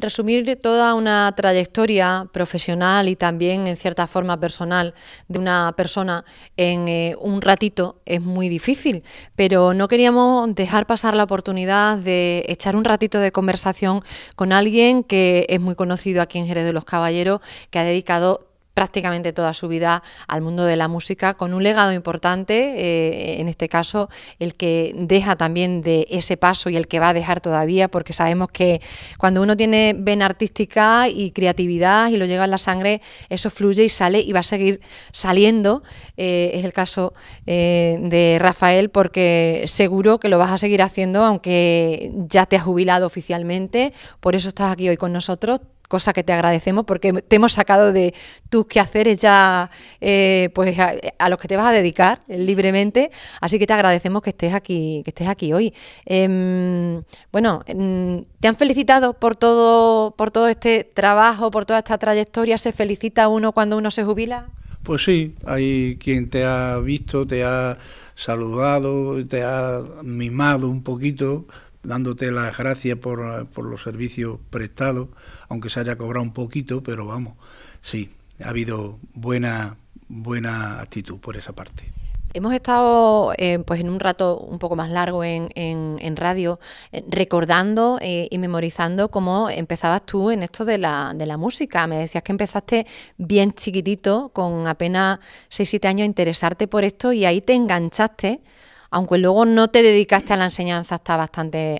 resumir toda una trayectoria profesional y también en cierta forma personal de una persona en eh, un ratito es muy difícil, pero no queríamos dejar pasar la oportunidad de echar un ratito de conversación con alguien que es muy conocido aquí en Jerez de los Caballeros, que ha dedicado prácticamente toda su vida al mundo de la música, con un legado importante, eh, en este caso el que deja también de ese paso y el que va a dejar todavía, porque sabemos que cuando uno tiene vena artística y creatividad y lo lleva en la sangre, eso fluye y sale y va a seguir saliendo. Eh, es el caso eh, de Rafael, porque seguro que lo vas a seguir haciendo, aunque ya te has jubilado oficialmente, por eso estás aquí hoy con nosotros cosa que te agradecemos porque te hemos sacado de tus quehaceres ya eh, pues a, los que te vas a dedicar eh, libremente, así que te agradecemos que estés aquí, que estés aquí hoy. Em, bueno, em, te han felicitado por todo, por todo este trabajo, por toda esta trayectoria. ¿Se felicita uno cuando uno se jubila? Pues sí, hay quien te ha visto, te ha saludado, te ha mimado un poquito dándote las gracias por, los servicios prestados, aunque se haya cobrado un poquito, pero vamos, sí, ha habido buena, buena actitud por esa parte. Hemos estado eh, pues en un rato un poco más largo en, radio eh, recordando eh, y memorizando cómo empezabas tú en esto de la, de la música. Me decías que empezaste bien chiquitito, con apenas 6-7 años, interesarte por esto y ahí te enganchaste aunque luego no te dedicaste a la enseñanza hasta bastante,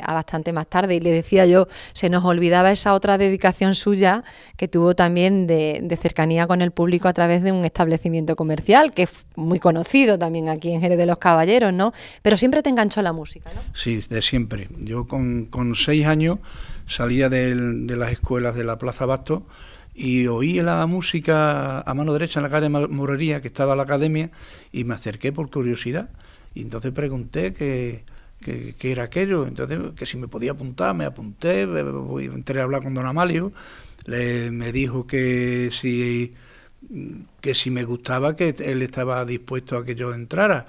más tarde. Y le decía yo, se nos olvidaba esa otra dedicación suya que tuvo también de, cercanía con el público a través de un establecimiento comercial, que es muy conocido también aquí en Jerez de los Caballeros, ¿no? Pero siempre te enganchó la música, ¿no? Sí, de siempre. Yo con, seis años salía de, de las escuelas de la Plaza Basto y oí la música a mano derecha en la calle Morrería, que estaba la academia, y me acerqué por curiosidad y entonces pregunté qué era aquello, entonces que si me podía apuntar, me apunté, entré a hablar con don Amalio, le, me dijo que si, que si me gustaba, que él estaba dispuesto a que yo entrara.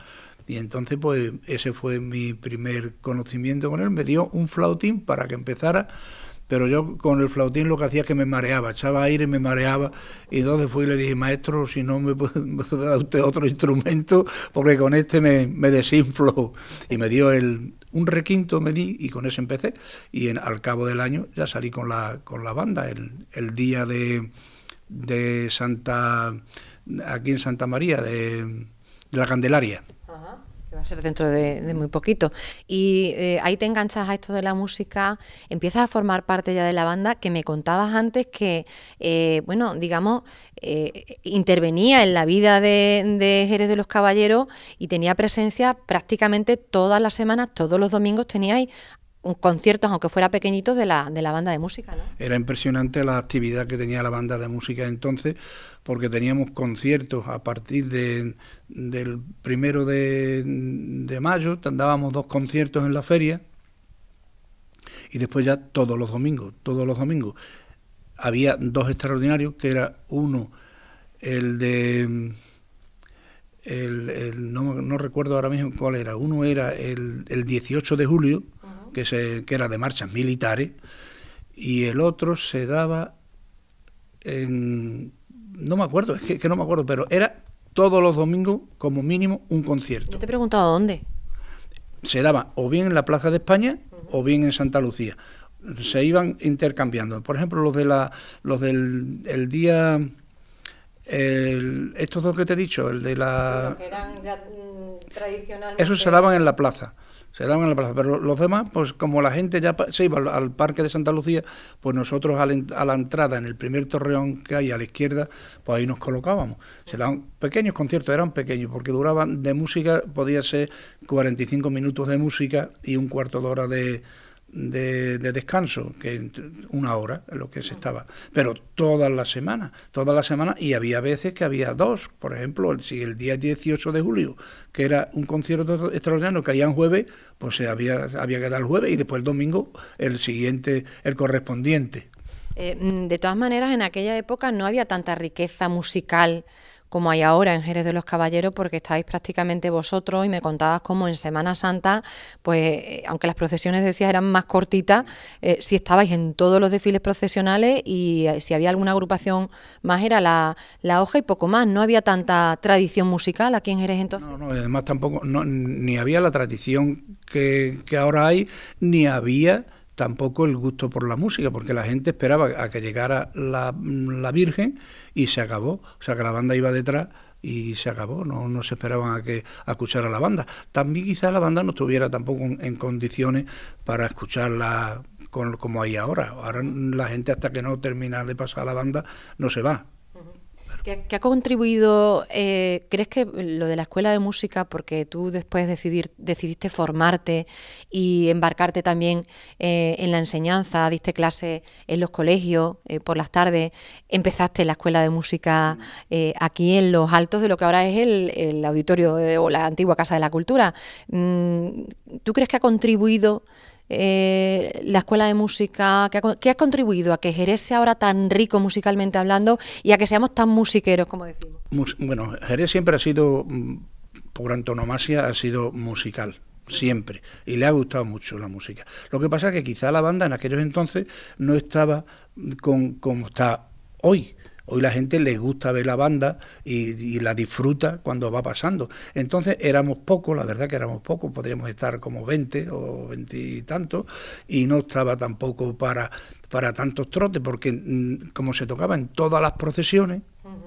Y entonces, pues ese fue mi primer conocimiento con él. Me dio un flautín para que empezara pero yo con el flautín lo que hacía es que me mareaba, echaba aire y me mareaba, y entonces fui y le dije, maestro, si no me puede dar usted otro instrumento, porque con este me, desinflo, y me dio el, un requinto, me di, y con ese empecé, y al cabo del año ya salí con la, con la banda, el, día de, Santa, aquí en Santa María, de, la Candelaria a ser dentro de, muy poquito. Y eh, ahí te enganchas a esto de la música, empiezas a formar parte ya de la banda que me contabas antes que, eh, bueno, digamos, eh, intervenía en la vida de, de, Jerez de los Caballeros y tenía presencia prácticamente todas las semanas, todos los domingos teníais conciertos, aunque fuera pequeñitos, de la, de la banda de música. ¿no? Era impresionante la actividad que tenía la banda de música entonces, porque teníamos conciertos a partir del primero de, mayo, andábamos dos conciertos en la feria, y después ya todos los domingos, todos los domingos. Había dos extraordinarios, que era uno, el de... El, no, recuerdo ahora mismo cuál era. Uno era el 18 de julio, que, era de marchas militares, y el otro se daba en... No me acuerdo, es que, no me acuerdo, pero era todos los domingos como mínimo un concierto. Yo te he preguntado dónde. Se daba o bien en la Plaza de España o bien en Santa Lucía. Se iban intercambiando. Por ejemplo, los de los del día estos dos que te he dicho, el de la... Mm, Esos se daban en la plaza se daban en la plaza. Pero los demás, pues como la gente ya se iba al, Parque de Santa Lucía, pues nosotros a la, a la entrada, en el primer torreón que hay a la izquierda, pues ahí nos colocábamos. Se daban pequeños conciertos, eran pequeños, porque duraban de música, podía ser 45 minutos de música y un cuarto de hora de, de, descanso, que una hora lo que se estaba, pero todas las semanas, todas las semanas, y había veces que había dos, por ejemplo, si el día 18 de julio, que era un concierto extraordinario, que en jueves, pues se había, había que dar el jueves y después el domingo el siguiente, el correspondiente. Eh, mm, de todas maneras, en aquella época no había tanta riqueza musical como hay ahora en Jerez de los Caballeros, porque estáis prácticamente vosotros y me contabas cómo en Semana Santa, pues eh, aunque las procesiones decías eran más cortitas, eh, si estabais en todos los desfiles procesionales y eh, si había alguna agrupación más era la, la hoja y poco más, no había tanta tradición musical aquí en Jerez entonces. No, no, además tampoco, ni había la tradición que, que ahora hay, ni había tampoco el gusto por la música, porque la gente esperaba a que llegara la, Virgen y se acabó. O sea, que la banda iba detrás y se acabó, no, no se esperaban a que a escuchar a la banda. También quizá la banda no estuviera tampoco en, condiciones para escucharla como hay ahora. Ahora la gente hasta que no termina de pasar la banda no se va. ¿Qué, ha contribuido, eh, crees que lo de la escuela de música, porque tú después decidiste formarte y embarcarte también eh, en la enseñanza, diste clase en los colegios eh, por las tardes, empezaste la escuela de música mm. aquí en los altos de lo que ahora es el, auditorio o la antigua Casa de la Cultura. Mm, ¿Tú crees que ha contribuido eh, la escuela de música, que ha, contribuido a que Jerez sea ahora tan rico musicalmente hablando y a que seamos tan musiqueros, como decimos? bueno, Jerez siempre ha sido, mm, por antonomasia, ha sido musical siempre y le ha gustado mucho la música. Lo que pasa es que quizá la banda en aquellos entonces no estaba con, como está hoy. Hoy la gente le gusta ver la banda y, la disfruta cuando va pasando. Entonces éramos pocos, la verdad que éramos pocos, podríamos estar como 20 o 20 y y no estaba tampoco para, para tantos trotes, porque mm, como se tocaba en todas las procesiones,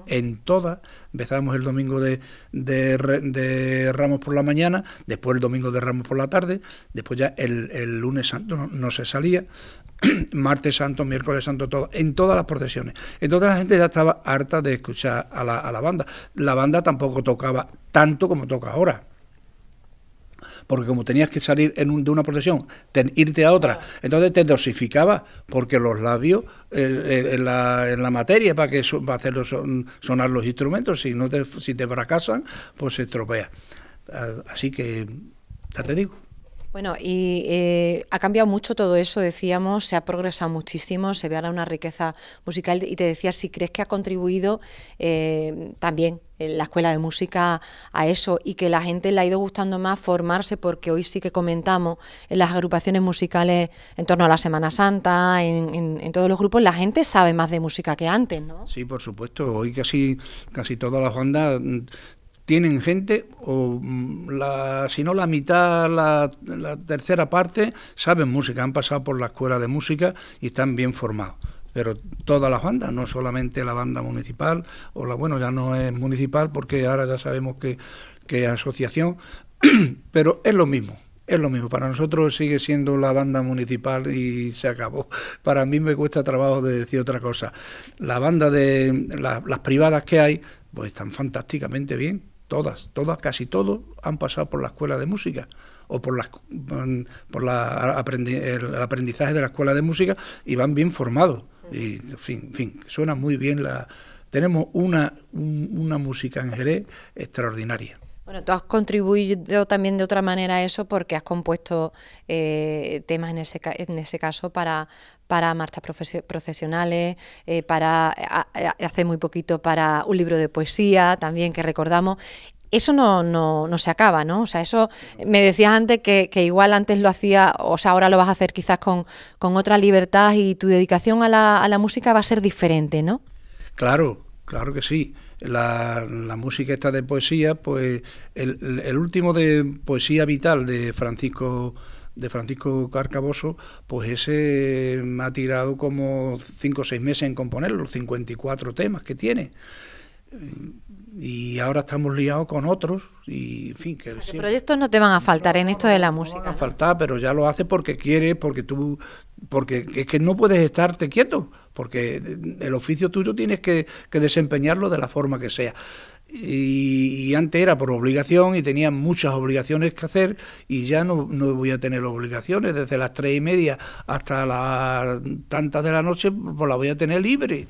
en todas. empezábamos el domingo de, Ramos por la mañana, después el domingo de Ramos por la tarde, después ya el, lunes santo no, se salía, martes santo, miércoles santo, todo, en todas las procesiones. Entonces la gente ya estaba harta de escuchar a la, banda. La banda tampoco tocaba tanto como toca ahora porque como tenías que salir en un, de una procesión, irte a otra, entonces te dosificaba, porque los labios eh, eh, en, la, materia para que para hacerlo sonar los instrumentos, si no si te fracasan, pues se estropea. Así que, ya te digo. Bueno, y eh, ha cambiado mucho todo eso, decíamos, se ha progresado muchísimo, se ve ahora una riqueza musical y te decía si crees que ha contribuido eh, también eh, la escuela de música a eso y que la gente le ha ido gustando más formarse porque hoy sí que comentamos en las agrupaciones musicales en torno a la Semana Santa, en, en, todos los grupos, la gente sabe más de música que antes, ¿no? Sí, por supuesto. Hoy casi, casi todas las bandas mm, tienen gente, o mm, la, si no la mitad, la, tercera parte, saben música, han pasado por la escuela de música y están bien formados pero todas las bandas, no solamente la banda municipal, o la, bueno, ya no es municipal porque ahora ya sabemos que, asociación, pero es lo mismo. Es lo mismo, para nosotros sigue siendo la banda municipal y se acabó. Para mí me cuesta trabajo decir otra cosa. La banda de las privadas que hay, pues están fantásticamente bien, todas, casi todos han pasado por la escuela de música o por, mm, el aprendizaje de la escuela de música y van bien formados. Y, en fin, fin, suena muy bien la... Tenemos una, una música en Jerez extraordinaria. Bueno, tú has contribuido también de otra manera a eso porque has compuesto eh, temas en ese, en ese caso para, para marchas profesionales, eh, para hace muy poquito para un libro de poesía también que recordamos eso no, se acaba, ¿no? O sea, eso me decías antes que, igual antes lo hacía, o sea, ahora lo vas a hacer quizás con, con otra libertad y tu dedicación a la, a la música va a ser diferente, ¿no? Claro, claro que sí la, la música esta de poesía, pues el, último de poesía vital de Francisco de Francisco Carcaboso, pues ese me ha tirado como cinco o seis meses en componer los 54 temas que tiene y ahora estamos liados con otros y en fin que proyectos no te van a faltar en esto de la música no van a faltar pero ya lo haces porque quieres porque tú porque es que no puedes estarte quieto porque el oficio tuyo tienes que, que desempeñarlo de la forma que sea y, antes era por obligación y tenía muchas obligaciones que hacer y ya no, no voy a tener obligaciones desde las tres y media hasta las tantas de la noche pues, pues la voy a tener libre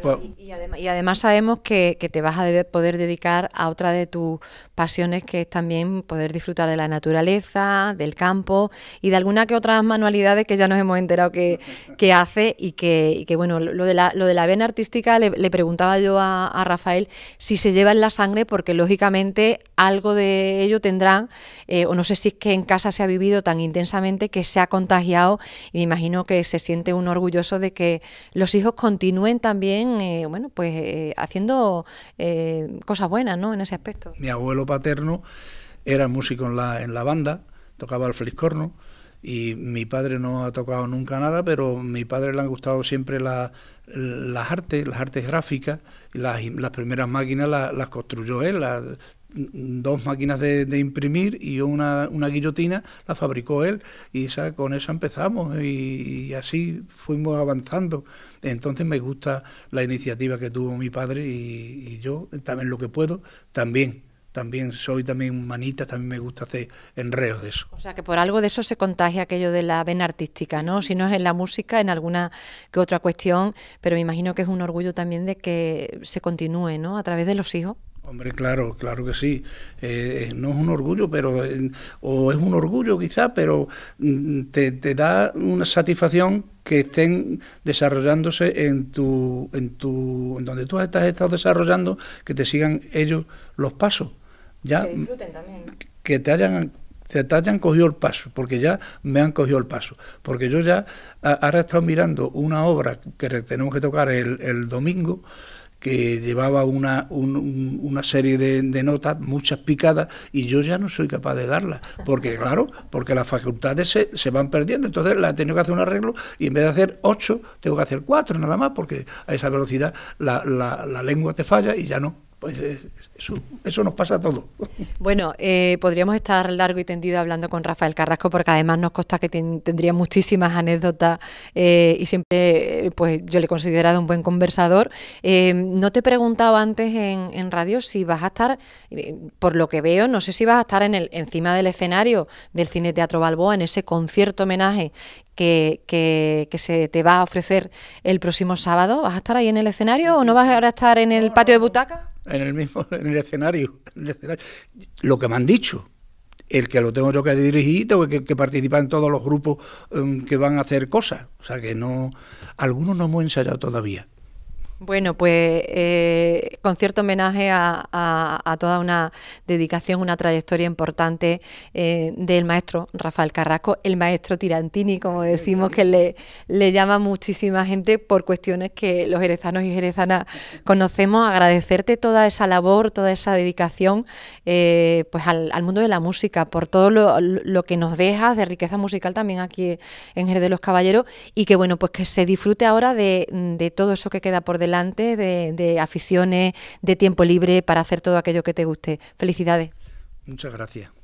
pues y, además, sabemos que, te vas a poder dedicar a otra de tus pasiones, que es también poder disfrutar de la naturaleza, del campo y de alguna que otras manualidades que ya nos hemos enterado que, que hace y que, que, bueno, lo de la, lo de la vena artística le, preguntaba yo a, Rafael si se lleva en la sangre porque lógicamente algo de ello tendrán, eh, o no sé si es que en casa se ha vivido tan intensamente que se ha contagiado y me imagino que se siente uno orgulloso de que los hijos continúen también eh, bueno, pues eh, haciendo eh, cosas buenas, En ese aspecto. Mi abuelo paterno era músico en la, en la banda, tocaba el fliscorno y mi padre no ha tocado nunca nada, pero a mi padre le han gustado siempre las artes, las artes gráficas, las, las primeras máquinas las, construyó él, las, dos máquinas de, imprimir y una, una, guillotina la fabricó él y con esa empezamos y, así fuimos avanzando. Entonces me gusta la iniciativa que tuvo mi padre y, yo también lo que puedo, también también soy también manita, también me gusta hacer enreos de eso. O sea que por algo de eso se contagia aquello de la vena artística, ¿no? Si no es en la música, en alguna que otra cuestión, pero me imagino que es un orgullo también de que se continúe, ¿no? A través de los hijos. Hombre, claro, claro que sí. Eh, eh, no es un orgullo, pero eh, o es un orgullo quizá, pero mm, te, da una satisfacción que estén desarrollándose en tu, en tu, en donde tú estás estado desarrollando, que te sigan ellos los pasos. Ya, que disfruten también. Que te hayan que te hayan cogido el paso, porque ya me han cogido el paso. Porque yo ya ahora he estado mirando una obra que tenemos que tocar el, el domingo, que llevaba una, una serie de, notas, muchas picadas, y yo ya no soy capaz de darlas, porque claro, porque las facultades se, se van perdiendo, entonces la he tenido que hacer un arreglo y en vez de hacer ocho, tengo que hacer cuatro nada más, porque a esa velocidad la, la lengua te falla y ya no pues eh, eso, nos pasa a todos. Bueno, eh, podríamos estar largo y tendido hablando con Rafael Carrasco porque además nos consta que tendría muchísimas anécdotas eh, y siempre pues yo le he considerado un buen conversador. no te he preguntado antes en, en, radio si vas a estar, por lo que veo, no sé si vas a estar en el, encima del escenario del Cine Teatro Balboa en ese concierto homenaje que, se te va a ofrecer el próximo sábado. ¿Vas a estar ahí en el escenario o no vas ahora a estar en el patio de butaca? en el mismo en el escenario, lo que me han dicho el que lo tengo yo que dirigir, que, que en todos los grupos em, que van a hacer cosas. O sea que no. Algunos no hemos ensayado todavía. Bueno, pues eh, con cierto homenaje a, toda una dedicación, una trayectoria importante eh, del maestro Rafael Carrasco, el maestro Tirantini, como decimos, que le, le llama muchísima gente por cuestiones que los jerezanos y jerezanas conocemos. Agradecerte toda esa labor, toda esa dedicación eh, pues al, mundo de la música, por todo lo, que nos dejas de riqueza musical también aquí en Jerez de los Caballeros y que bueno, pues que se disfrute ahora de, de todo eso que queda por delante de, de aficiones, de tiempo libre para hacer todo aquello que te guste. Felicidades. Muchas gracias.